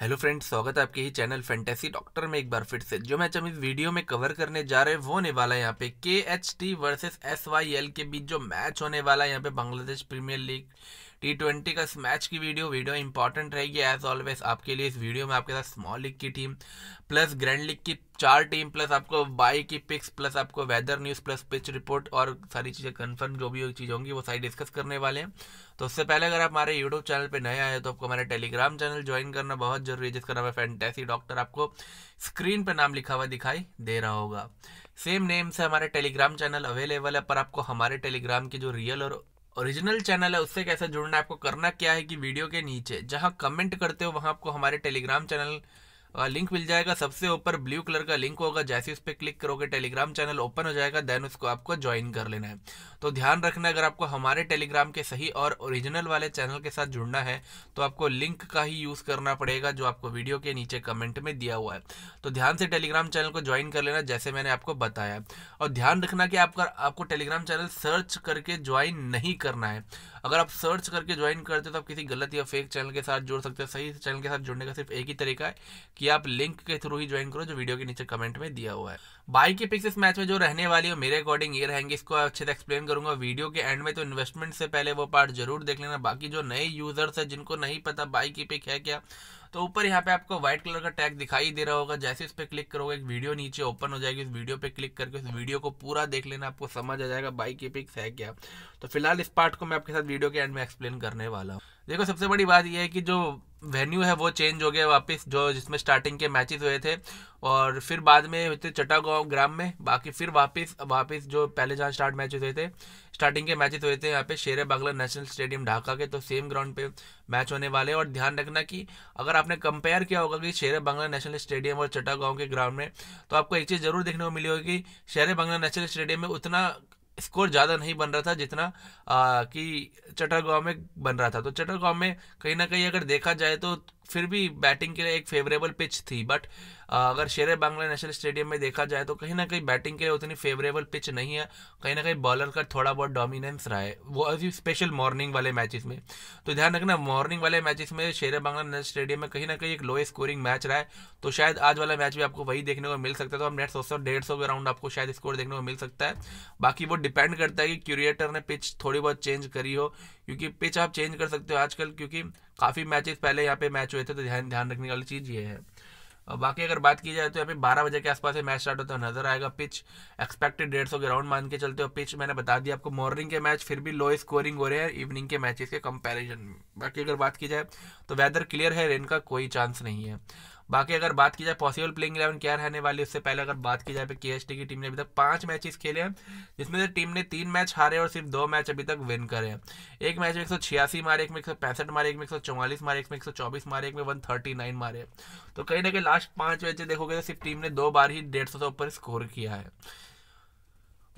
hello friends स्वागत है आपके ही चैनल फैंटेसी डॉक्टर में एक बार फिर से जो मैच हम इस वीडियो में कवर करने जा रहे हैं वो होने वाला है यहाँ पे K H T versus S Y L के बीच जो मैच होने वाला है यहाँ पे Bangladesh premier league T twenty का मैच की वीडियो वीडियो इंपॉर्टेंट रहेगी एज ऑलवेज आपके लिए इस वीडियो में आपके साथ स्मॉल लीग की टीम प्लस ग्रैंड लीग की चार टीम प्लस आपको बाई की पिक्स प्लस आपको weather news plus pitch report और सारी चीज़ें कंफर्म जो भी चीज़ होंगी वो सारी डिस्कस करने वाले हैं तो उससे पहले अगर आप हमारे यूट्यूब चैनल पर नए आए तो आपको हमारे टेलीग्राम चैनल ज्वाइन करना बहुत जरूरी है जिसका नाम है फैंटेसी डॉक्टर आपको स्क्रीन पर नाम लिखा हुआ दिखाई दे रहा होगा सेम नेम से हमारे टेलीग्राम चैनल अवेलेबल है पर आपको हमारे टेलीग्राम की जो रियल और ओरिजिनल चैनल है उससे कैसे जुड़ना है आपको करना क्या है कि वीडियो के नीचे जहां कमेंट करते हो वहां आपको हमारे टेलीग्राम चैनल लिंक हाँ, मिल जाएगा सबसे ऊपर ब्लू कलर का लिंक होगा जैसे उस पर क्लिक करोगे टेलीग्राम चैनल ओपन हो जाएगा देन उसको आपको ज्वाइन कर लेना है तो ध्यान रखना अगर आपको हमारे टेलीग्राम के सही और ओरिजिनल वाले चैनल के साथ जुड़ना है तो आपको लिंक का ही यूज़ करना पड़ेगा जो आपको वीडियो के नीचे कमेंट में दिया हुआ है तो ध्यान से टेलीग्राम चैनल को ज्वाइन कर लेना जैसे मैंने आपको बताया और ध्यान रखना कि आपका आपको टेलीग्राम चैनल सर्च करके ज्वाइन नहीं करना है अगर आप सर्च करके ज्वाइन करते हो तो आप किसी गलत या फेक चैनल के साथ जुड़ सकते हो सही चैनल के साथ जुड़ने का सिर्फ एक ही तरीका है कि कि आप लिंक के थ्रू ही ज्वाइन करो जो वीडियो के नीचे कमेंट में दिया हुआ है बाई के पिक्स इस मैच में जो रहने वाली है मेरे अकॉर्डिंग ये रहेंगे इसको अच्छे से एक्सप्लेन करूंगा वीडियो के एंड में तो इन्वेस्टमेंट से पहले वो पार्ट जरूर देख लेना बाकी जो नए यूजर्स है जिनको नहीं पता बाई की पिक है क्या तो ऊपर यहाँ पे आपको व्हाइट कलर का टैग दिखाई दे रहा होगा जैसे इस पर क्लिक करोगे एक वीडियो नीचे ओपन हो जाएगी उस वीडियो पे क्लिक करके उस वीडियो को पूरा देख लेना आपको समझ आ जाएगा बाई की पिक्स है क्या तो फिलहाल इस पार्ट को मैं आपके साथ वीडियो के एंड में एक्सप्लेन करने वाला हूँ देखो सबसे बड़ी बात यह है कि जो वेन्यू है वो चेंज हो गया वापस जो जिसमें स्टार्टिंग के मैचेस हुए थे और फिर बाद में थे चटागांव ग्राम में बाकी फिर वापस वापस जो पहले जहाँ स्टार्ट मैचेस हुए थे स्टार्टिंग के मैचेस हुए थे यहाँ पे शेर बागला नेशनल स्टेडियम ढाका के तो सेम ग्राउंड पे मैच होने वाले और ध्यान रखना कि अगर आपने कंपेयर किया होगा कि शेर बांग्ला नेशनल स्टेडियम और चटागांव के ग्राउंड में तो आपको एक चीज़ ज़रूर देखने को मिली होगी शेर बांग्ला नेशनल स्टेडियम में उतना स्कोर ज़्यादा नहीं बन रहा था जितना आ, कि चटरगांव में बन रहा था तो चटरगांव में कहीं ना कहीं अगर देखा जाए तो फिर भी बैटिंग के लिए एक फेवरेबल पिच थी बट अगर शेर बांग्ला नेशनल स्टेडियम में देखा जाए तो कहीं ना कहीं बैटिंग के लिए उतनी फेवरेबल पिच नहीं है कहीं ना कहीं बॉलर का थोड़ा बहुत डोमिनेंस रहा है वो अभी स्पेशल मॉर्निंग वाले मैचेस में तो ध्यान रखना मॉर्निंग वाले मैचेस में शेर बांग्ला नेशनल स्टेडियम में कहीं ना कहीं एक लो स्कोरिंग मैच रहा है तो शायद आज वाला मैच भी आपको वही देखने को मिल सकता है तो आप नेट सौ सौ डेढ़ सौ के राउंड आपको शायद स्कोर देखने को मिल सकता है बाकी वो डिपेंड करता है कि क्यूरिएटर ने पिच थोड़ी बहुत चेंज करी हो क्योंकि पिच आप चेंज कर सकते हो आजकल क्योंकि काफ़ी मैचेस पहले यहाँ पे मैच हुए थे तो ध्यान ध्यान रखने वाली चीज़ ये है बाकी अगर बात की जाए तो यहाँ पे बारह बजे के आसपास मैच स्टार्ट होता है नजर आएगा पिच एक्सपेक्टेड डेढ़ सौ ग्राउंड मान के चलते हो पिच मैंने बता दिया आपको मॉर्निंग के मैच फिर भी लो स्कोरिंग हो रहे हैं इवनिंग के मैचेस के कंपैरिजन में बाकी अगर बात की जाए तो वेदर क्लियर है रेन का कोई चांस नहीं है बाकी अगर बात की जाए पॉसिबल प्लेइंग इलेवन क्या रहने वाली उससे पहले अगर बात की जाए के एस की टीम ने अभी तक पांच मैचेस खेले हैं जिसमें से टीम ने तीन मैच हारे और सिर्फ दो मैच अभी तक विन करे हैं एक मैच में एक मारे एक में एक मारे एक में एक मारे एक में एक मारे एक में वन मारे तो कहीं ना कहीं लास्ट पांच मैच देखोगे तो सिर्फ टीम ने दो बार ही डेढ़ सौ से ऊपर स्कोर किया है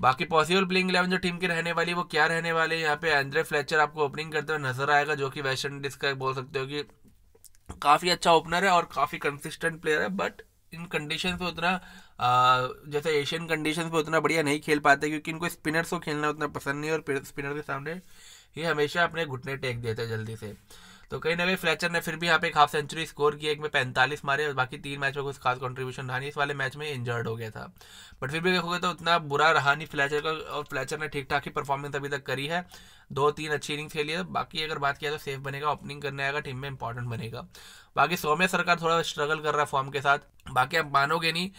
बाकी पॉसिबल प्लेइंग इलेवन जो टीम की रहने वाली वो क्या रहने वाले यहाँ पे एंड्रे फ्लेचर आपको ओपनिंग करते हुए नजर आएगा जो कि वेस्ट इंडीज का बोल सकते हो कि काफ़ी अच्छा ओपनर है और काफ़ी कंसिस्टेंट प्लेयर है बट इन कंडीशन पे उतना आ, जैसे एशियन कंडीशन पे उतना बढ़िया नहीं खेल पाते क्योंकि इनको स्पिनर्स को खेलना उतना पसंद नहीं है और स्पिनर के सामने ये हमेशा अपने घुटने टेक देते हैं जल्दी से तो कहीं ना कहीं फ्लैचर ने फिर भी यहाँ पे एक हाफ सेंचुरी स्कोर की एक में पैंतालीस मारे और बाकी तीन मैच में कुछ खास कॉन्ट्रीब्यूशन रहा नहीं इस वाले मैच में इंजर्ड हो गया था बट फिर भी देखोगे तो उतना बुरा रहा नहीं फ्लैचर का और फ्लैचर ने ठीक ठाक ही परफॉर्मेंस अभी तक करी है दो तीन अच्छी इनिंग्स खेली है बाकी अगर बात किया तो सेफ बनेगा ओपनिंग करने आएगा टीम में इंपॉर्टेंट बनेगा बाकी सौम्य सरकार थोड़ा स्ट्रगल कर रहा है फॉर्म के साथ बाकी आप मानोगे नहीं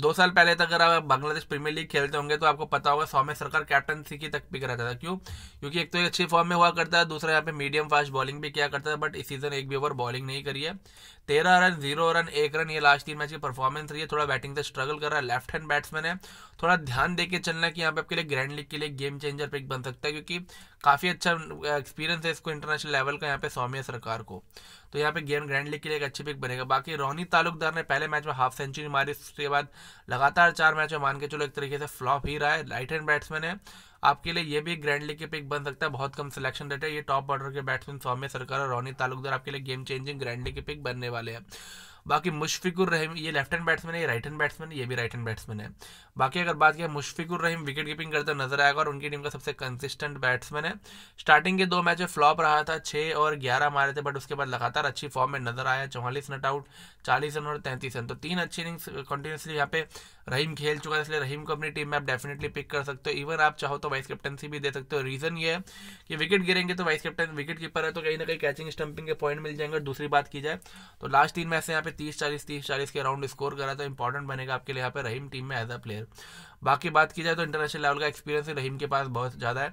दो साल पहले तक अगर आप बांग्लादेश प्रीमियर लीग खेलते होंगे तो आपको पता होगा सौम्य सरकार कैप्टनसी की तक पिक रहता था क्यों क्योंकि एक तो अच्छी फॉर्म में हुआ करता है दूसरा यहाँ पे मीडियम फास्ट बॉलिंग भी किया करता था बट इस सीज़न एक भी ओवर बॉलिंग नहीं करी है तेरह रन जीरो रन एक रन ये लास्ट तीन मैच की परफॉर्मेंस रही है थोड़ा बैटिंग से स्ट्रगल कर रहा है लेफ्ट हैंड बैट्समैन है थोड़ा ध्यान देके चलना कि यहाँ पे आपके लिए ग्रैंड लीग के लिए गेम चेंजर पिक बन सकता है क्योंकि काफ़ी अच्छा एक्सपीरियंस है इसको इंटरनेशनल लेवल का यहाँ पे सौम्य सरकार को तो यहाँ पे गेम ग्रैंड लीग के लिए एक अच्छी पिक बनेगा बाकी रोनी तालुकदार ने पहले मैच में हाफ सेंचुरी मारी उसके बाद लगातार चार मैच में मान के चलो एक तरीके से फ्लॉप ही रहा है राइट हैंड बैट्समैन है आपके लिए ये भी ग्रैंड लीग के पिक बन सकता है बहुत कम सिलेक्शन रेट है ये टॉप ऑर्डर के बैट्समैन सौम्य सरकार और रोनी तालुकदार आपके लिए गेम चेंजिंग ग्रैंड लीग के पिक बनने वाले हैं बाकी मुशफिकुर रहीम ये लेफ्ट हैंड बैट्समैन है ये राइट हैंड बैट्समैन है ये भी राइट हैंड बैट्समैन है बाकी अगर बात करें मुशफिकुर रहीम विकेट कीपिंग करता नजर आएगा और उनकी टीम का सबसे कंसिस्टेंट बैट्समैन है स्टार्टिंग के दो मैच में फ्लॉप रहा था छः और ग्यारह मारे थे बट उसके बाद लगातार अच्छी फॉर्म में नजर आया चौवालीस नट आउट चालीस रन और तैंतीस रन तो तीन अच्छी इनिंग्स कंटिन्यूसली यहाँ पे रहीम खेल चुका है इसलिए रहीम को अपनी टीम में आप डेफिनेटली पिक कर सकते हो इवन आप चाहो तो वाइस कैप्टनसी भी दे सकते हो रीजन ये है कि विकेट गिरेंगे तो वाइस कैप्टन विकेट कीपर है तो कहीं ना कहीं कैचिंग स्टंपिंग के पॉइंट मिल जाएंगे और दूसरी बात की जाए तो लास्ट तीन मैच से यहाँ पे तीस चालीस तीस चालीस के राउंड स्कोर करा तो इंपॉर्टेंट बनेगा आपके लिए यहाँ पे रहीम टीम में एज अ प्लेयर बाकी बात की जाए तो इंटरनेशनल लेवल का एक्सपीरियंस रहीम के पास बहुत ज़्यादा है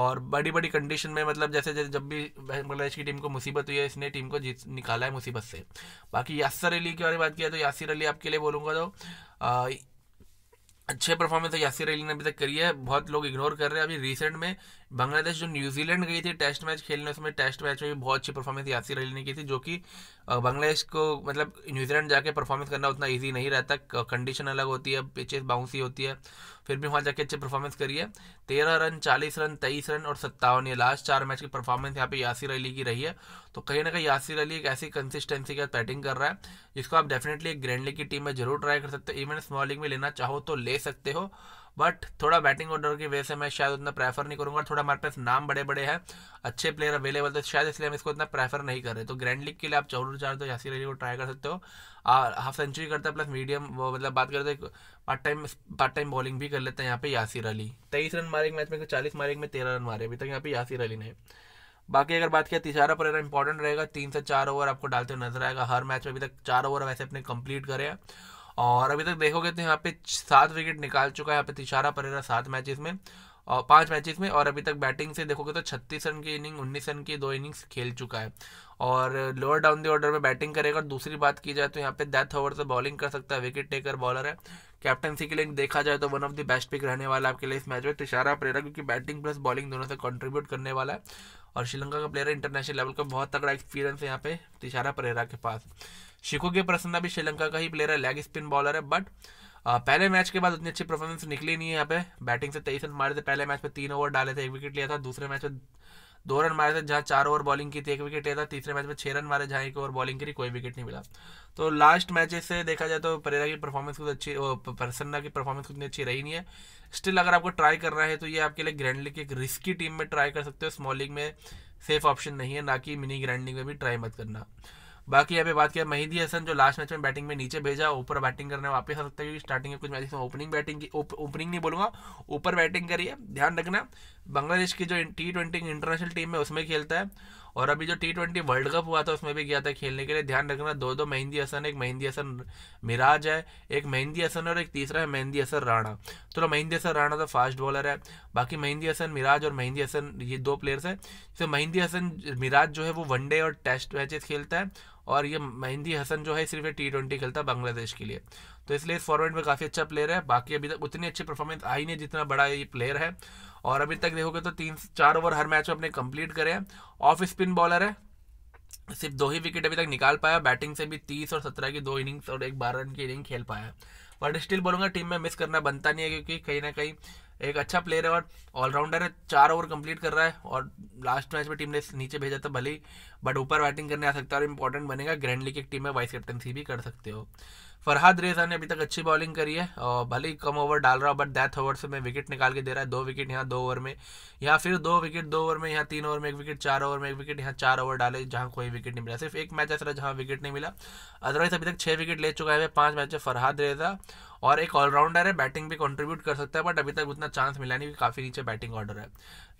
और बड़ी बड़ी कंडीशन में मतलब जैसे जैसे जब भी बांग्लादेश की टीम को मुसीबत हुई है इसने टीम को जीत निकाला है मुसीबत से बाकी यासर अली की बारे बात किया तो यासिर अली आपके लिए बोलूँगा तो अच्छे परफॉर्मेंस है यासिर अली ने अभी तक करी है बहुत लोग इग्नोर कर रहे हैं अभी रिसेंट में बांग्लादेश जो न्यूजीलैंड गई थी टेस्ट मैच खेलने उसमें टेस्ट मैच में भी बहुत अच्छी परफॉर्मेंस यासिर अली ने की थी जो कि बांग्लादेश को मतलब न्यूजीलैंड जाके परफॉर्मेंस करना उतना ईजी नहीं रहता कंडीशन अलग होती है पिचेस बाउंसी होती है फिर भी वहाँ जाके अच्छी परफॉर्मेंस करी है तेरह रन चालीस रन तेईस रन और सत्तावन ये लास्ट चार मैच की परफॉर्मेंस यहाँ पे यासिर अली की रही है तो कहीं ना कहीं यासिर अली एक ऐसी कंसिस्टेंसी के साथ बैटिंग कर रहा है जिसको आप डेफिनेटली एक ग्रैंड लीग की टीम में जरूर ट्राई कर सकते हो इवन स्मॉल लीग में लेना चाहो तो ले सकते हो बट थोड़ा बैटिंग ऑर्डर की वजह से मैं शायद उतना प्रेफर नहीं करूंगा थोड़ा हमारे पास नाम बड़े बड़े हैं अच्छे प्लेयर अवेलेबल थे शायद इसलिए हम इसको इतना प्रेफर नहीं कर रहे तो ग्रैंड लीग के लिए आप जरूर चार तो यासिर अली को ट्राई कर सकते हो हाफ सेंचुरी करता है प्लस मीडियम वो मतलब बात करते part time part time bowling भी कर लेते हैं यहाँ पे यासिर अली तेईस रन मारे एक मैच में चालीस मारे एक में तेरह रन मारे अभी तक यहाँ पे यासिर अली ने बाकी अगर बात किया तिशारा पर इंपॉर्टेंट रहेगा तीन से चार ओवर आपको डालते हुए नजर आएगा हर मैच में अभी तक चार ओवर वैसे अपने कंप्लीट करे हैं और अभी तक देखोगे तो यहाँ पे सात विकेट निकाल चुका है यहाँ पे तिशारा परेरा सात मैचेस में और पांच मैचेस में और अभी तक बैटिंग से देखोगे तो छत्तीस रन की इनिंग उन्नीस रन की दो इनिंग्स खेल चुका है और लोअर डाउन द ऑर्डर में बैटिंग करेगा दूसरी बात की जाए तो यहाँ पे डेथ ओवर से बॉलिंग कर सकता है विकेट टेकर बॉलर है कैप्टनसी के लिए देखा जाए तो one off the best pick रहने वाला है आपके लिए इस मैच में तिशारा परेरा क्योंकि बैटिंग प्लस बॉलिंग दोनों से कॉन्ट्रीब्यूट करने वाला है और श्रीलंका का प्लेयर है इंटरनेशनल लेवल का बहुत तगड़ा एक्सपीरियंस है यहाँ पे तिशारा परेरा के पास शिको के प्रसन्ना भी श्रीलंका का ही प्लेयर है लेग स्पिन बॉलर है बट पहले मैच के बाद उतनी अच्छी परफॉर्मेंस निकली नहीं है यहाँ पे बैटिंग से तेईस रन मारे थे पहले मैच में तीन ओवर डाले थे एक विकेट लिया था दूसरे मैच में दो रन मारे थे जहाँ चार ओवर बॉलिंग की थी एक विकेट था तीसरे मैच में छः रन मारे जहाँ एक ओवर बॉलिंग करी कोई विकेट नहीं मिला तो लास्ट मैच से देखा जाए तो परेरा की परफॉर्मेंस कुछ अच्छी प्रसन्ना की परफॉर्मेंस कुछ अच्छी रही नहीं है स्टिल अगर आपको ट्राई करना है तो ये आपके लिए ग्रैंड लीग की एक रिस्की टीम में ट्राई कर सकते हो स्मॉल लीग में सेफ ऑप्शन नहीं है ना कि मिनी ग्रैंड लीग में भी ट्राई मत करना बाकी यहाँ पे बात किया महिदी हसन जो लास्ट मैच में बैटिंग में नीचे भेजा ऊपर बैटिंग करने वापस आ सकता है क्योंकि स्टार्टिंग में कुछ मैच में ओपनिंग बैटिंग की ओपनिंग नहीं बोलूंगा ऊपर बैटिंग करिए ध्यान रखना बांग्लादेश की जो टी ट्वेंटी इंटरनेशनल टीम है उसमें खेलता है और अभी जो टी ट्वेंटी वर्ल्ड कप हुआ था उसमें भी गया था खेलने के लिए ध्यान रखना दो दो मेहंदी हसन एक मेहंदी हसन मिराज है एक मेहंदी हसन और एक तीसरा है मेहंदी हसन राणा तो मेहंदी हसन राणा तो फास्ट बॉलर है बाकी मेहंदी हसन मिराज और मेहंदी हसन ये दो प्लेयर्स है जैसे मेहंदी हसन मिराज जो है वो वनडे और टेस्ट मैचेस खेलता है और ये मेहंदी हसन जो है सिर्फ टी ट्वेंटी खेलता है बांग्लादेश के लिए तो इसलिए इस फॉर्मेट में काफ़ी अच्छा प्लेयर है बाकी अभी तक उतनी अच्छी परफॉर्मेंस आई नहीं जितना बड़ा ये प्लेयर है और अभी तक देखोगे तो तीन चार ओवर हर मैच में अपने कंप्लीट करे हैं ऑफ स्पिन बॉलर है सिर्फ दो ही विकेट अभी तक निकाल पाया बैटिंग से भी तीस और सत्रह की दो इनिंग्स और एक बारह रन की इनिंग खेल पाया बट स्टिल बोलूँगा टीम में मिस करना बनता नहीं है क्योंकि कहीं ना कहीं एक अच्छा प्लेयर है और ऑलराउंडर है चार ओवर कंप्लीट कर रहा है और लास्ट मैच में टीम ने नीचे भेजा था भले ही बट ऊपर बैटिंग करने आ सकता है और इंपॉर्टेंट बनेगा ग्रैंडली की टीम में वाइस कैप्टनसी भी कर सकते हो फरहाद रेजा ने अभी तक अच्छी बॉलिंग करी है और भले ही कम ओवर डाल रहा बट दैथ ओवर से मैं विकेट निकाल के दे रहा है दो विकेट यहाँ दो ओवर में या फिर दो विकेट दो ओवर में यहाँ तीन ओवर में एक विकेट चार ओवर में एक विकेट यहाँ चार ओवर डाले जहाँ कोई विकेट नहीं मिला सिर्फ एक मैच ऐसा जहाँ विकेट नहीं मिला अदरवाइज अभी तक छः विकेट ले चुका है पाँच मैच है फरहाद रेजा और एक ऑलराउंडर है बैटिंग भी कंट्रीब्यूट कर सकता है बट अभी तक उतना चांस मिला नहीं काफ़ी नीचे बैटिंग ऑर्डर है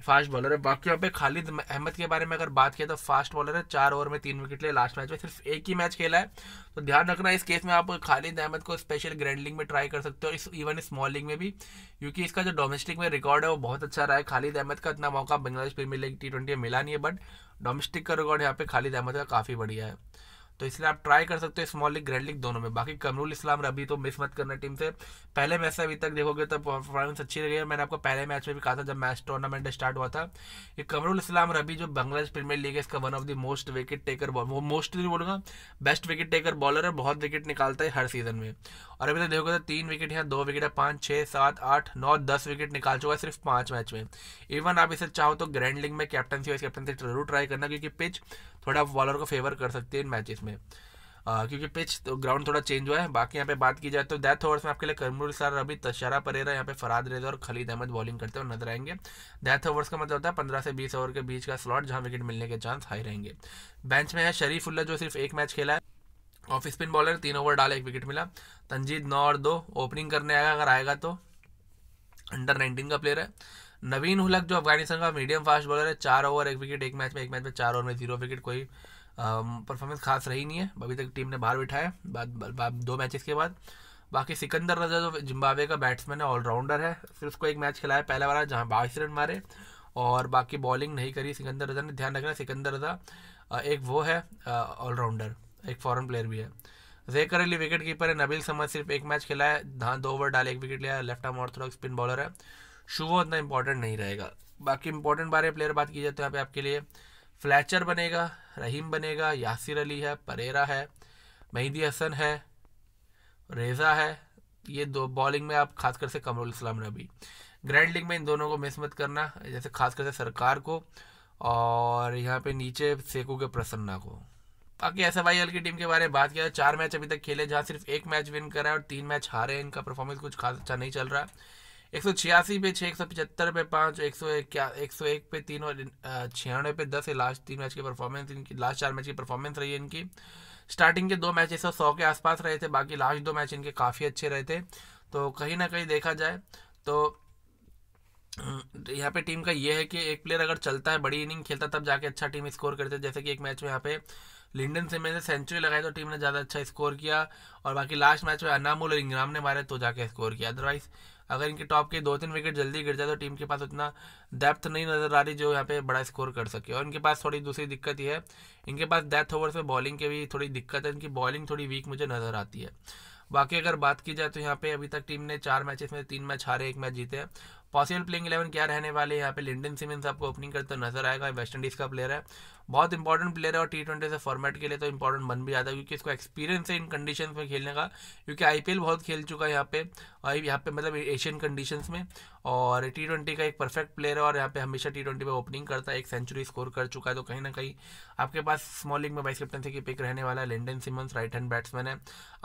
फास्ट बॉलर है बाकी यहाँ पे खालिद अहमद के बारे में अगर बात किया तो फास्ट बॉलर है चार ओवर में तीन विकेट लिए लास्ट मैच में सिर्फ एक ही मैच खेला है तो ध्यान रखना इस केस में आप खालिद अहमद को स्पेशल ग्रैंड लीग में ट्राई कर सकते हो इस इवन स्मॉल लीग में भी क्योंकि इसका जो डोमेस्टिक में रिकॉर्ड है वो बहुत अच्छा रहा है खालिद अहमद का इतना मौका Bangladesh premier league T twenty में मिला नहीं है बट डोमेस्टिक का रिकॉर्ड यहाँ पे खालिद अहमद का काफ़ी बढ़िया है तो इसलिए आप ट्राई कर सकते हो स्मॉल लीग ग्रैंड लीग दोनों में बाकी कमरुल इस्लाम रबी तो मिस मत करना टीम से पहले मैच से अभी तक देखोगे तो परफॉर्मेंस अच्छी रही है मैंने आपको पहले मैच में भी कहा था जब मैच टूर्नामेंट स्टार्ट हुआ था कि कमरुल इस्लाम रबी जो बांग्लादेश प्रीमियर लीग है इसका one off the most wicket taker वो मोस्ट नहीं बोलूंगा बेस्ट विकेट टेकर बॉलर है बहुत विकेट निकालता है हर सीजन में और अभी तक तो देखोगे तो तीन विकेट यहाँ दो विकेट है पाँच छः सात आठ नौ दस विकेट निकाल चुका है सिर्फ पाँच मैच में इवन आप इसे चाहो तो ग्रैंड लीग में कैप्टनसी वाइस कैप्टनसी जरूर ट्राई करना क्योंकि पिच थोड़ा आप बॉलर को फेवर कर सकते हैं इन मैचेस में आ, क्योंकि पिच तो ग्राउंड थोड़ा चेंज हुआ है बाकी यहाँ पे बात की जाए तो डेथ ओवर्स में आपके लिए करमूर सर रबी तशरा परेरा यहाँ पे फराद रेजा और खलीद अहमद बॉलिंग करते हुए नजर आएंगे डेथ ओवर्स का मतलब होता है पंद्रह से बीस ओवर के बीच का स्लॉट जहाँ विकेट मिलने के चांस हाई रहेंगे बेंच में है शरीफुल्ला जो सिर्फ एक मैच खेला है ऑफ स्पिन बॉलर तीन ओवर डाले एक विकेट मिला तंजीद नौ और दो ओपनिंग करने आएगा अगर आएगा तो अंडर नाइनटीन का प्लेयर है नवीन हुलक जो अफगानिस्तान का मीडियम फास्ट बॉलर है चार ओवर एक विकेट एक मैच में एक मैच में चार ओवर में जीरो विकेट कोई परफॉर्मेंस खास रही नहीं है अभी तक टीम ने बाहर बिठाया बाद दो मैचेस के बाद बाकी सिकंदर रजा जो जिम्बावे का बैट्समैन है ऑलराउंडर है फिर उसको एक मैच खिलाया पहला वाला जहाँ बाईस रन मारे और बाकी बॉलिंग नहीं करी सिकंदर रजा ने ध्यान रखना सिकंदर रजा एक वो है ऑलराउंडर एक फॉरन प्लेयर भी है जेकर अली विकेट कीपर है नबील समद सिर्फ एक मैच खिलाया धान दो ओवर डाले एक विकेट लिया left arm orthodox spin bowler है शुभो उतना इंपॉर्टेंट नहीं रहेगा बाकी इंपॉर्टेंट बारे प्लेयर बात की जाए तो यहाँ पे आपके लिए फ्लैचर बनेगा रहीम बनेगा यासिर अली है परेरा है महिदी हसन है रेजा है ये दो बॉलिंग में आप खासकर से कमरुल इस्लाम रबी ग्रैंड लीग में इन दोनों को मिस मत करना जैसे खासकर से सरकार को और यहाँ पे नीचे सेकू के प्रसन्ना को बाकी एस एफ आई एल की टीम के बारे में बात किया चार मैच अभी तक खेले जहाँ सिर्फ एक मैच विन करा है और तीन मैच हारे हैं इनका परफॉर्मेंस कुछ खास अच्छा नहीं चल रहा है एक सौ छियासी पे छः एक सौ पचहत्तर पे पाँच एक सौ एक सौ एक पे तीन और छियानवे पे दस है लास्ट तीन मैच की परफॉर्मेंस इनकी लास्ट चार मैच की परफॉर्मेंस रही है इनकी स्टार्टिंग के दो मैच एक सौ सौ के आसपास रहे थे बाकी लास्ट दो मैच इनके काफ़ी अच्छे रहे थे तो कहीं ना कहीं देखा जाए तो यहाँ पे टीम का ये है कि एक प्लेयर अगर चलता है बड़ी इनिंग खेलता तब जाके अच्छा टीम स्कोर करते जैसे कि एक मैच में यहाँ पे लिंडन से मैंने सेंचुरी लगाई तो टीम ने ज़्यादा अच्छा स्कोर किया और बाकी लास्ट मैच में अनामुल और इंग्राम ने मारे तो जाके स्कोर किया अदरवाइज अगर इनके टॉप के दो तीन विकेट जल्दी गिर जाए तो टीम के पास उतना डेप्थ नहीं नज़र आ रही जो यहाँ पे बड़ा स्कोर कर सके और इनके पास थोड़ी दूसरी दिक्कत ये है इनके पास डेथ ओवर में बॉलिंग की भी थोड़ी दिक्कत है इनकी बॉलिंग थोड़ी वीक मुझे नज़र आती है बाकी अगर बात की जाए तो यहाँ पे अभी तक टीम ने चार मैचेस में तीन मैच हारे एक मैच जीते हैं पॉसिबल प्लेइंग इलेवन क्या रहने वाले यहाँ पे लिंडन सिमेंस आपको ओपनिंग करते नजर आएगा वेस्ट इंडीज़ का प्लेयर है बहुत इंपॉर्टेंट प्लेयर है और टी ट्वेंटी से फॉर्मेट के लिए तो इंपॉर्टेंट बन भी जाता है क्योंकि इसको एक्सपीरियंस है इन कंडीशंस में खेलने का क्योंकि आईपीएल बहुत खेल चुका है यहाँ पे और यहाँ पे मतलब एशियन कंडीशंस में और टी ट्वेंटी का एक परफेक्ट प्लेयर है और यहाँ पे हमेशा टी ट्वेंटी में ओपनिंग करता है एक सेंचुरी स्कोर कर चुका है तो कहीं ना कहीं आपके पास स्मॉलिंग में वाइस कैप्टनसी की पिक रहने वाला है Lendl Simmons right hand batsman है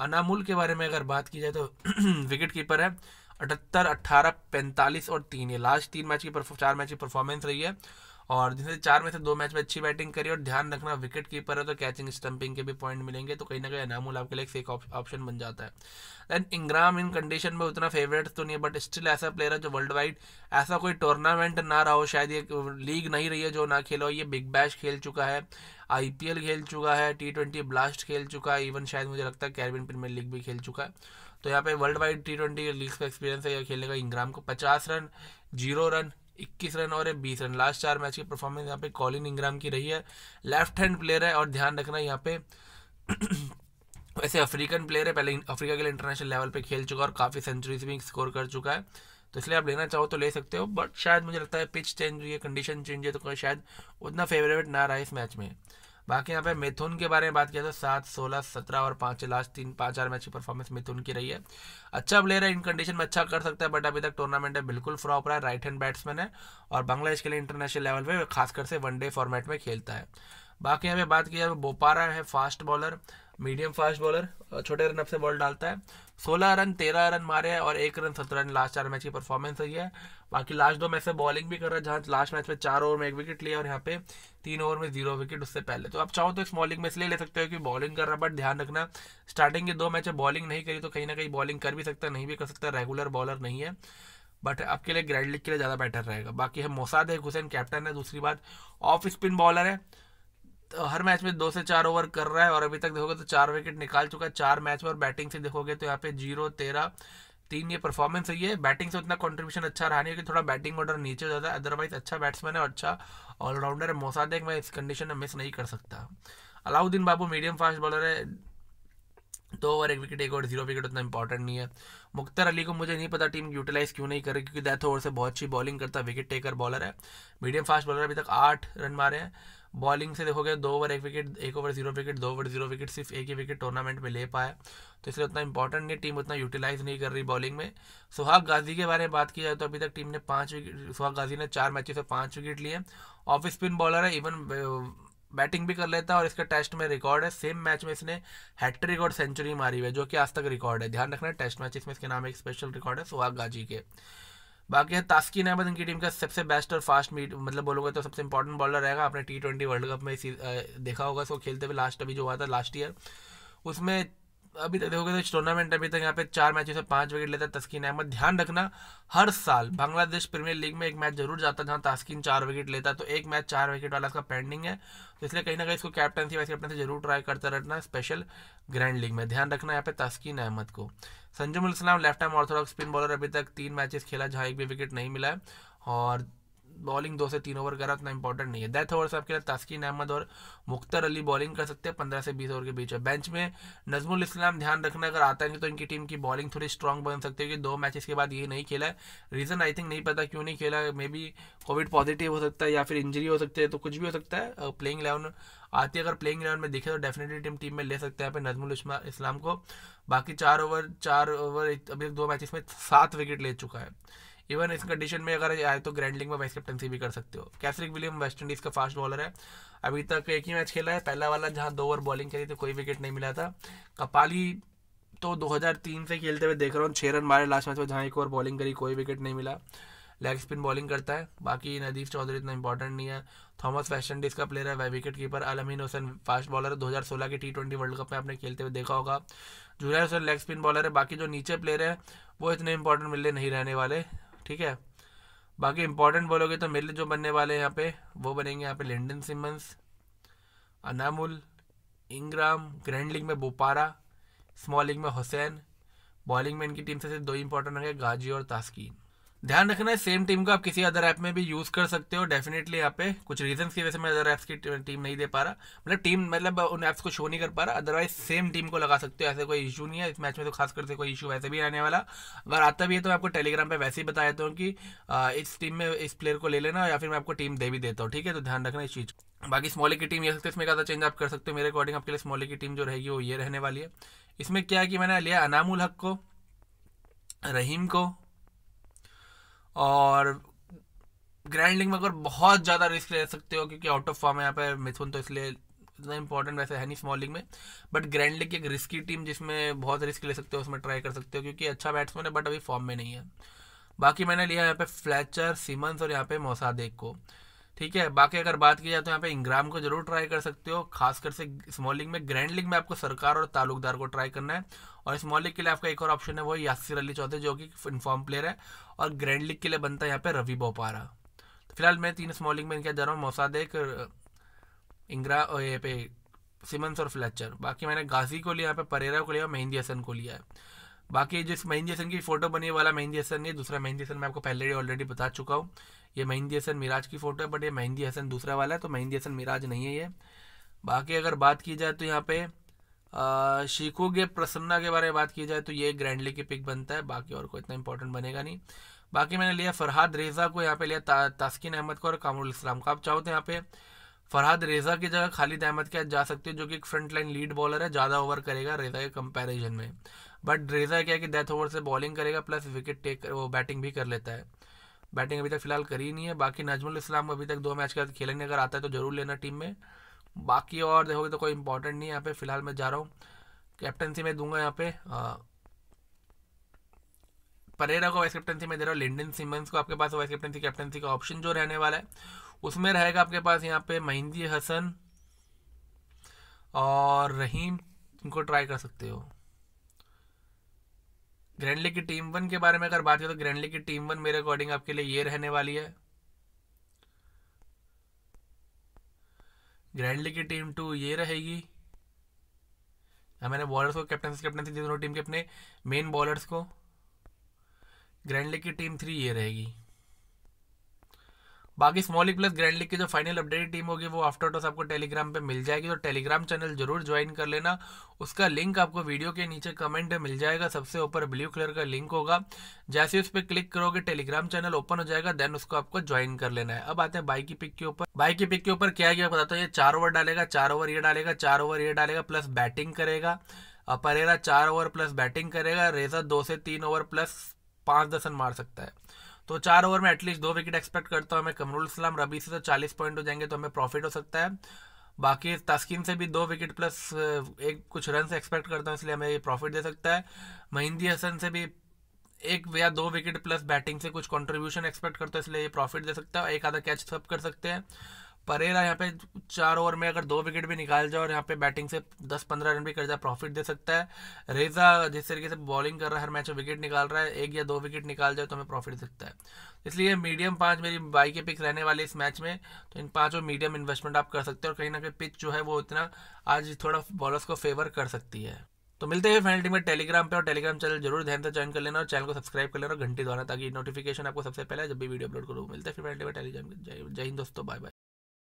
अनामुल के बारे में अगर बात की जाए तो विकेट कीपर है अठहत्तर अट्ठारह पैंतालीस और तीन ये लास्ट तीन मैच की चार मैच की परफॉर्मेंस रही है और जिसने चार में से दो मैच में अच्छी बैटिंग करी और ध्यान रखना विकेट कीपर है तो कैचिंग स्टंपिंग के भी पॉइंट मिलेंगे तो कहीं ना कहीं अनामूल आपके लिए एक ऑप्शन बन जाता है देन इंग्राम इन कंडीशन में उतना फेवरेट तो नहीं है बट स्टिल ऐसा प्लेयर है जो वर्ल्ड वाइड ऐसा कोई टूर्नामेंट ना रहा हो शायद ये लीग नहीं रही है जो ना खेला हो ये बिग बैश खेल चुका है आईपीएल खेल चुका है टी ट्वेंटी ब्लास्ट खेल चुका है इवन शायद मुझे लगता है कैरबिन प्रीमियर लीग भी खेल चुका है तो यहाँ पे world wide T twenty league का एक्सपीरियंस है यह खेलने का इंग्राम को पचास रन जीरो रन इक्कीस रन और बीस रन लास्ट चार मैच की परफॉर्मेंस यहाँ पे कॉलिन इंग्राम की रही है लेफ्ट हैंड प्लेयर है और ध्यान रखना यहाँ पे वैसे अफ्रीकन प्लेयर है पहले अफ्रीका के लिए इंटरनेशनल लेवल पे खेल चुका है और काफ़ी सेंचुरीज भी स्कोर कर चुका है तो इसलिए आप लेना चाहो तो ले सकते हो बट शायद मुझे लगता है पिच चेंज हुई है कंडीशन चेंज है तो शायद उतना फेवरेट ना रहा है इस मैच में बाकी यहाँ पे मिथुन के बारे में बात किया तो सात सोलह सत्रह और पाँच लास्ट तीन पाँच चार मैच की परफॉर्मेंस मिथुन की रही है अच्छा प्लेयर है इन कंडीशन में अच्छा कर सकता है बट अभी तक टूर्नामेंट है बिल्कुल फ्रॉप रहा है राइट हैंड बैट्समैन है और बांग्लादेश के लिए इंटरनेशनल लेवल पे खासकर से वनडे फॉर्मेट में खेलता है बाकी यहाँ पे बात की जाए बोपारा है fast bowler medium fast bowler छोटे रन अप से बॉल डालता है सोलह रन तेरह रन मारे हैं और एक रन सत्रह रन लास्ट चार मैच की परफॉर्मेंस रही है बाकी लास्ट दो मैच से बॉलिंग भी कर रहा है जहाँ लास्ट मैच में चार ओवर में एक विकेट लिया और यहाँ पे तीन ओवर में जीरो विकेट उससे पहले तो आप चाहो तो इस बॉलिंग में इसलिए ले सकते हो कि बॉलिंग कर रहा है बट ध्यान रखना स्टार्टिंग के दो मैच बॉलिंग नहीं करी तो कहीं ना कहीं बॉलिंग कर भी सकता नहीं भी कर सकता रेगुलर बॉलर नहीं है बट आपके लिए ग्रैंड लीग के लिए ज़्यादा बेटर रहेगा बाकी है मोसाद है हुसैन कैप्टन है दूसरी बात ऑफ स्पिन बॉलर है हर मैच में दो से चार ओवर कर रहा है और अभी तक देखोगे तो चार विकेट निकाल चुका है चार मैच में और बैटिंग से देखोगे तो यहाँ पे जीरो तेरह तीन ये परफॉर्मेंस है बैटिंग से उतना कंट्रीब्यूशन अच्छा रहा नहीं है कि थोड़ा बैटिंग ऑर्डर नीचे जाता है अदरवाइज अच्छा बैट्समैन है और अच्छा ऑलराउंडर है मोसादेक मैं इस कंडीशन में मिस नहीं कर सकता Alauddin Babu medium fast bowler है दो तो ओवर एक विकेट एक ओवर जीरो विकेट उतना इंपॉर्टेंट नहीं है मुख्तार अली को मुझे नहीं पता टीम यूटिलाइज क्यों नहीं कर रही क्योंकि डेथ ओवर से बहुत अच्छी बॉलिंग करता है विकेट टेकर बॉलर है मीडियम फास्ट बॉलर अभी तक आठ रन मारे हैं बॉलिंग से देखोगे दो ओवर एक विकेट एक ओवर जीरो विकेट दो ओवर जीरो विकेट सिर्फ एक ही विकेट टूर्नामेंट में ले पाया तो इसलिए उतना इंपॉर्टेंट नहीं टीम उतना यूटिलाइज नहीं कर रही बॉलिंग में सुहाग गाजी के बारे में बात की जाए तो अभी तक टीम ने पाँच विकेट सुहाग गाजी ने चार मैचेस से पाँच विकेट लिए ऑफ स्पिन बॉलर है इवन बैटिंग भी कर लेता है और इसका टेस्ट में रिकॉर्ड है सेम मैच में इसने हैट्रिक और सेंचुरी मारी हुई है जो कि आज तक रिकॉर्ड है ध्यान रखना है टेस्ट मैच इसमें इसके नाम एक स्पेशल रिकॉर्ड है सुहाग गाजी के बाकी है तास्किन अहमद इनकी टीम का सबसे बेस्ट और फास्ट मीट मतलब बोलोगे तो सबसे इंपॉर्टेंट बॉलर रहेगा आपने टी ट्वेंटी वर्ल्ड कप में इसी देखा होगा इसको खेलते हुए लास्ट अभी जो हुआ था लास्ट ईयर उसमें अभी तक देखोगे तो इस टूर्नामेंट अभी तक यहाँ पे चार मैच से पांच विकेट लेता है तस्किन अहमद ध्यान रखना हर साल बांग्लादेश प्रीमियर लीग में एक मैच जरूर जाता है जहाँ तस्किन चार विकेट लेता है तो एक मैच चार विकेट वाला इसका पेंडिंग है तो इसलिए कहीं ना कहीं इसको कैप्टनसी वाइस से जरूर ट्राई करते रहना स्पेशल ग्रैंड लीग में ध्यान रखना यहाँ पे तस्किन अहमद को Sanjum Islam left time orthodox spin bowler अभी तक तीन मैचेस खेला जहाँ एक भी विकेट नहीं मिला है और बॉलिंग दो से तीन ओवर करा उतना इंपॉर्टेंट नहीं है डेथ से आपके लिए तस्किन अहमद और मुख्तर अली बॉलिंग कर सकते हैं पंद्रह से बीस ओवर के बीच में बेंच में नजमुल इस्लाम ध्यान रखना अगर आता नहीं तो इनकी टीम की बॉलिंग थोड़ी स्ट्रांग बन सकती है कि दो मैचेस के बाद ये नहीं खेला है रीज़न आई थिंक नहीं पता क्यों नहीं खेला मे बी कोविड पॉजिटिव हो सकता है या फिर इंजरी हो सकती है तो कुछ भी हो सकता है प्लेइंग इलेवन आती अगर प्लेइंग इलेवन में देखे तो डेफिनेटली टीम टीम में ले सकते हैं यहाँ पे नजमुल इस्लाम को बाकी चार ओवर चार ओवर अभी दो मैचेस में सात विकेट ले चुका है इवन इस कंडीशन में अगर आए तो ग्रैंडलिंग में वाइस कैप्टनसी भी कर सकते हो कैसरिक विलियम वेस्ट इंडीज़ का फास्ट बॉलर है अभी तक एक ही मैच खेला है पहला वाला जहाँ दो ओवर बॉलिंग करी तो कोई विकेट नहीं मिला था कपाली तो 2003 से खेलते हुए देख रहा हूँ छः रन मारे लास्ट मैच में जहाँ एक ओवर बॉलिंग करी कोई विकेट नहीं मिला लेग स्पिन बॉलिंग करता है बाकी नदीफ चौधरी इतना इंपॉर्टेंट नहीं है थॉमस वेस्ट इंडीज़ का प्लेयर है वह wicket keeper Alamin Hossain fast bowler है दो के टी ट्वेंटी वर्ल्ड कप में आपने खेलते हुए देखा होगा junior Hossain leg spin bowler है बाकी जो नीचे प्लेयर है वो इतने इंपॉर्टेंट मिलने नहीं रहने वाले ठीक है बाकी इंपॉर्टेंट बोलोगे तो मेरे जो बनने वाले हैं यहाँ पे वो बनेंगे यहाँ पे Lendl Simmons Anamul Ingram grand league में बोपारा स्मॉल लीग में हुसैन बॉलिंग में इनकी टीम से दो इंपॉर्टेंट होंगे गाजी और तास्किन ध्यान रखना है सेम टीम को आप किसी अदर ऐप में भी यूज़ कर सकते हो डेफिनेटली यहाँ पे कुछ रीजन की वजह से मैं अदर ऐप्स की टीम नहीं दे पा रहा मतलब टीम मतलब उन ऐप्स को शो नहीं कर पा रहा अदरवाइज सेम टीम को लगा सकते हो ऐसे कोई इशू नहीं है इस मैच में तो खास से कोई इशू वैसे भी आने वाला अगर आता भी है तो मैं आपको टेलीग्राम पर वैसे ही बता देता हूँ कि इस टीम में इस प्लेयर को ले लेना या फिर मैं आपको टीम दे भी देता हूँ ठीक है तो ध्यान रखना इस चीज़ बाकी स्मॉली की टीम ये सकते इसमें ज़्यादा चेंज आप कर सकते हो मेरे अकॉर्डिंग आपके लिए स्मॉली की टीम जो रहेगी वो ये रहने वाली है इसमें क्या है कि मैंने लिया अनामुल हक को रहीम को और ग्रैंड लीग में अगर बहुत ज़्यादा रिस्क ले सकते हो क्योंकि आउट ऑफ फॉर्म है यहाँ पे मिथुन तो इसलिए इतना इंपॉर्टेंट वैसे है नहीं स्मॉल लिंग में बट ग्रैंड लीग की एक रिस्की टीम जिसमें बहुत रिस्क ले सकते हो उसमें ट्राई कर सकते हो क्योंकि अच्छा बैट्समैन है बट अभी फॉर्म में नहीं है बाकी मैंने लिया यहाँ पे फ्लैचर सिमंस और यहाँ पे मोसादेक को ठीक है बाकी अगर बात की जाए तो यहाँ पे इंग्राम को जरूर ट्राई कर सकते हो खासकर से स्मॉल लीग में ग्रैंड लीग में आपको सरकार और तालुकदार को ट्राई करना है और स्मॉल लीग के लिए आपका एक और ऑप्शन है वो यासिर अली चौधरी जो कि इनफॉर्म प्लेयर है और ग्रैंड लीग के लिए बनता है यहाँ पे रवि बोपारा तो फिलहाल मैं तीन स्मॉल लीग में क्या जा रहा हूँ मोसादेक इंग्रा और ये पे सिमंस और फ्लैचर बाकी मैंने गाजी को लिया यहाँ पे परेरा को लिया और मेहंदी हसन को लिया है बाकी जिस मेहंदी हसन की फ़ोटो बनी वाला मेहंदी हसन ये दूसरा मेहंदी हसन मैं आपको पहले ऑलरेडी बता चुका हूँ ये मेहंदी हसन मिराज की फ़ोटो है बट ये मेहंदी हसन दूसरा वाला है तो मेहंदी हसन मिराज नहीं है ये बाकी अगर बात की जाए तो यहाँ पे शीखू के प्रसन्ना के बारे में बात की जाए तो ये ग्रैंडली की पिक बनता है बाकी और कोई इतना इंपॉर्टेंट बनेगा नहीं बाकी मैंने लिया फरहाद रेजा को यहाँ पे लिया तस्किन तास्किन अहमद को और कामरुल इस्लाम को आप चाहो तो यहाँ पे फरहाद रेजा की जगह खालिद अहमद के जा सकते हो जो कि एक फ्रंट लाइन लीड बॉलर है ज़्यादा ओवर करेगा रेजा के कंपेरिजन में बट ड्रेजर क्या कि डेथ ओवर से बॉलिंग करेगा प्लस विकेट टेक वो बैटिंग भी कर लेता है बैटिंग अभी तक फिलहाल करी नहीं है बाकी नजमुल इस्लाम अभी तक दो मैच के बाद खेलने अगर आता है तो जरूर लेना टीम में बाकी और देखोगे तो कोई इंपॉर्टेंट नहीं है यहाँ पे फिलहाल मैं जा रहा हूँ कैप्टनसी में दूंगा यहाँ पे परेरा को वाइस कैप्टनसी में दे रहा हूँ लिंडन सिमंस को आपके पास वाइस कैप्टनसी कैप्टनसी का ऑप्शन जो रहने वाला है उसमें रहेगा आपके पास यहाँ पे महिंदी हसन और रहीम इनको ट्राई कर सकते हो ग्रैंडली की टीम वन के बारे में अगर बात करें तो ग्रैंडली की टीम वन मेरे अकॉर्डिंग आपके लिए ये रहने वाली है ग्रैंडली की टीम टू ये रहेगी हाँ, मैंने बॉलर्स को कैप्टन से कैप्टन थी दोनों टीम के अपने मेन बॉलर्स को ग्रैंडली की टीम थ्री ये रहेगी बाकी small league plus grand league की जो फाइनल अपडेटेड टीम होगी वो आफ्टर टॉस आपको टेलीग्राम पे मिल जाएगी तो टेलीग्राम चैनल जरूर ज्वाइन कर लेना उसका लिंक आपको वीडियो के नीचे कमेंट में मिल जाएगा सबसे ऊपर ब्लू कलर का लिंक होगा जैसे उस पर क्लिक करोगे टेलीग्राम चैनल ओपन हो जाएगा देन उसको आपको ज्वाइन कर लेना है अब आते हैं बाइक की पिक के ऊपर बाइक की पिक के ऊपर क्या क्या बताता हूँ ये चार ओवर डालेगा चार ओवर ये डालेगा चार ओवर ये डालेगा प्लस बैटिंग करेगा परेरा चार ओवर प्लस बैटिंग करेगा रेजा दो से तीन ओवर प्लस पांच दसन मार सकता है तो चार ओवर में एटलीस्ट दो विकेट एक्सपेक्ट करता हूँ मैं कमरुल इस्लाम रबी से तो चालीस पॉइंट हो जाएंगे तो हमें प्रॉफिट हो सकता है बाकी तस्किन से भी दो विकेट प्लस एक कुछ रन एक्सपेक्ट करता हूँ इसलिए हमें ये प्रॉफिट दे सकता है महिंदी हसन से भी एक या दो विकेट प्लस बैटिंग से कुछ कंट्रीब्यूशन एक्सपेक्ट करता है इसलिए ये प्रॉफिट दे सकता है एक आधा कैच सब कर सकते हैं परेरा यहाँ पे चार ओवर में अगर दो विकेट भी निकाल जाए और यहाँ पे बैटिंग से दस पंद्रह रन भी कर जाए प्रॉफिट दे सकता है रेजा जिस तरीके से बॉलिंग कर रहा है हर मैच में विकेट निकाल रहा है एक या दो विकेट निकाल जाए तो हमें प्रॉफिट दे सकता है इसलिए मीडियम पाँच मेरी बाई के पिक रहने वाले इस मैच में तो इन पाँचों मीडियम इन्वेस्टमेंट आप कर सकते हो और कहीं ना कहीं पिच जो है वो इतना आज थोड़ा बॉलर्स को फेवर कर सकती है तो मिलते हैं फाइनल टीम टेलीग्राम पे और टेलीग्राम चैनल जरूर ध्यान से ज्वाइन कर लेना और चैनल को सब्सक्राइब कर लेना और घंटी द्वारा ताकि नोटिफिकेशन आपको सबसे पहले जब भी वीडियो अपलोड करो मिलते हैं फिर फाइनल टीम टेलीग्राम जय हिंद दोस्तों बाय बाय